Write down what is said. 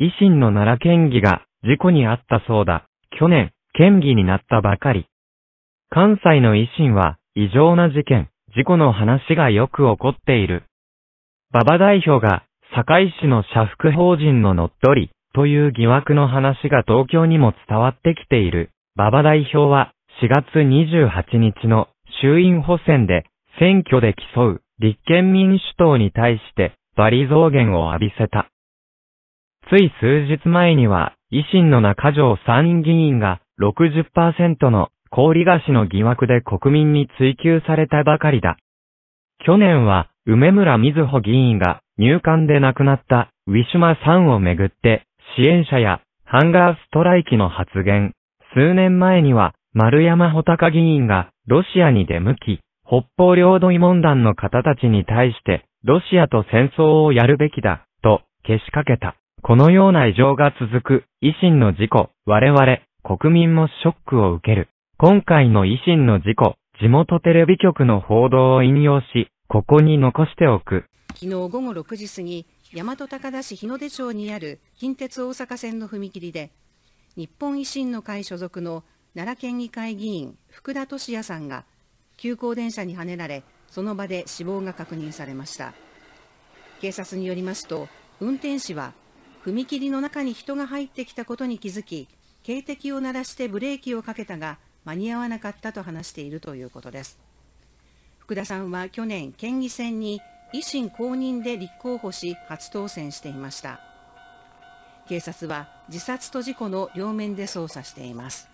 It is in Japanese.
維新の奈良県議が事故にあったそうだ。去年、県議になったばかり。関西の維新は、異常な事件、事故の話がよく起こっている。馬場代表が、堺市の社服法人の乗っ取り、という疑惑の話が東京にも伝わってきている。馬場代表は、4月28日の衆院補選で、選挙で競う立憲民主党に対して、バリ増減を浴びせた。つい数日前には、維新の中条参院議員が60%の氷菓子の疑惑で国民に追及されたばかりだ。去年は、梅村瑞穂議員が入管で亡くなったウィシュマさんをめぐって支援者やハンガーストライキの発言。数年前には丸山穂高議員がロシアに出向き、北方領土慰問団の方たちに対してロシアと戦争をやるべきだとけしかけた。このような異常が続く、維新の事故、我々、国民もショックを受ける。今回の維新の事故、地元テレビ局の報道を引用し、ここに残しておく。昨日午後6時過ぎ、大和高田市日の出町にある近鉄大阪線の踏切で、日本維新の会所属の奈良県議会議員福田俊也さんが急行電車にはねられ、その場で死亡が確認されました。警察によりますと、運転士は踏切の中に人が入ってきたことに気づき警笛を鳴らしてブレーキをかけたが間に合わなかったと話しているということです福田さんは去年県議選に維新公認で立候補し初当選していました警察は自殺と事故の両面で捜査しています